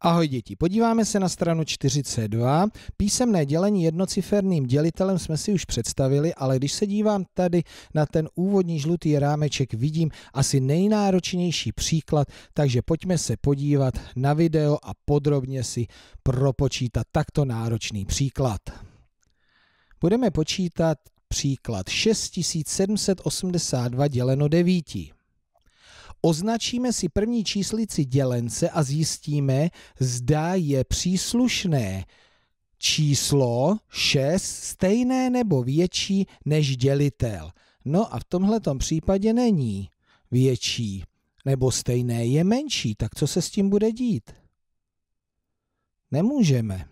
Ahoj děti, podíváme se na stranu 42. Písemné dělení jednociferným dělitelem jsme si už představili, ale když se dívám tady na ten úvodní žlutý rámeček, vidím asi nejnáročnější příklad, takže pojďme se podívat na video a podrobně si propočítat takto náročný příklad. Budeme počítat příklad 6782 děleno 9 označíme si první číslici dělence a zjistíme, zda je příslušné číslo 6 stejné nebo větší než dělitel. No a v tomhle případě není větší, nebo stejné je menší, tak co se s tím bude dít? Nemůžeme.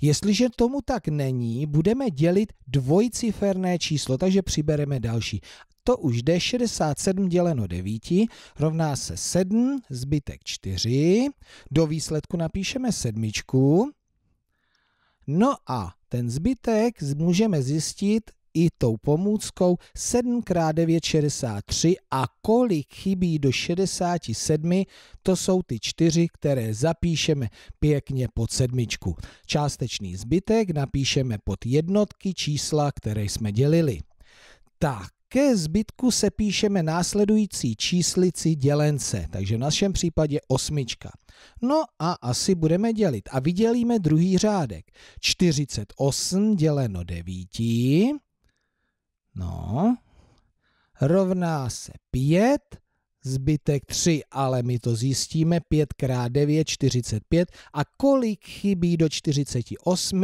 Jestliže tomu tak není, budeme dělit dvojciferné číslo, takže přibereme další. To už jde 67 děleno 9 rovná se 7, zbytek 4. Do výsledku napíšeme sedmičku. No a ten zbytek můžeme zjistit i tou pomůckou 7x9,63 a kolik chybí do 67, to jsou ty čtyři, které zapíšeme pěkně pod sedmičku. Částečný zbytek napíšeme pod jednotky čísla, které jsme dělili. Tak, ke zbytku se píšeme následující číslici dělence, takže v našem případě osmička. No a asi budeme dělit a vydělíme druhý řádek. 48 děleno 9 No, rovná se 5, zbytek 3, ale my to zjistíme, 5 x 9, 45 a kolik chybí do 48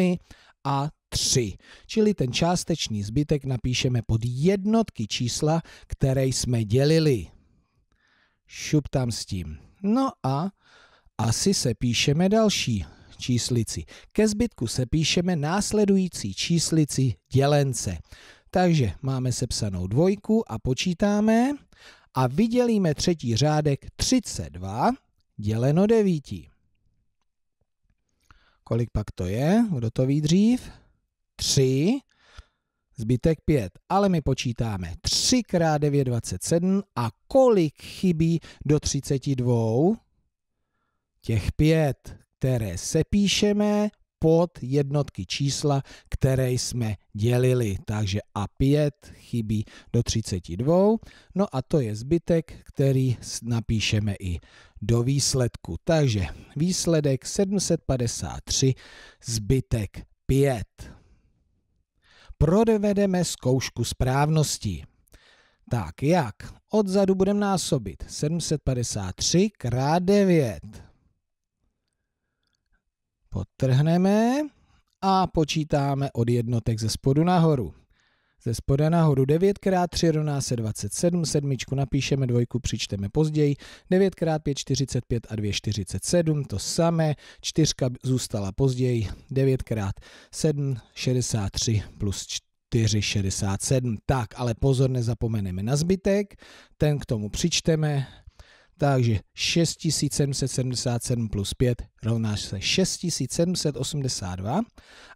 a 3. Čili ten částečný zbytek napíšeme pod jednotky čísla, které jsme dělili. Šup tam s tím. No a asi se píšeme další číslici. Ke zbytku se píšeme následující číslici dělence. Takže máme sepsanou dvojku a počítáme a vydělíme třetí řádek 32 děleno 9. Kolik pak to je? Kdo to ví dřív? 3, zbytek 5. Ale my počítáme 3 x 9, 27 a kolik chybí do 32? Těch 5, které sepíšeme, pod jednotky čísla, které jsme dělili. Takže A5 chybí do 32. No a to je zbytek, který napíšeme i do výsledku. Takže výsledek 753, zbytek 5. Provedeme zkoušku správnosti. Tak jak? Odzadu budeme násobit 753 krát 9. Potrhneme a počítáme od jednotek ze spodu nahoru. Ze spoda nahoru 9 x 3 rovná se 27, sedmičku napíšeme, dvojku přičteme později, 9 x 5 45 a 2 47, to samé, čtyřka zůstala později, 9 x 7 63 plus 4 67. Tak, ale pozor, nezapomeneme na zbytek, ten k tomu přičteme, takže 6777 plus 5 rovná se 6782.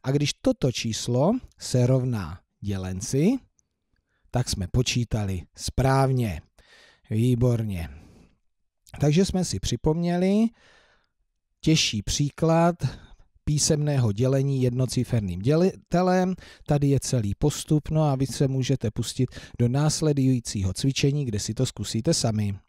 A když toto číslo se rovná dělenci, tak jsme počítali správně. Výborně. Takže jsme si připomněli těžší příklad písemného dělení jednociferným dělitelem. Tady je celý postup, no a vy se můžete pustit do následujícího cvičení, kde si to zkusíte sami.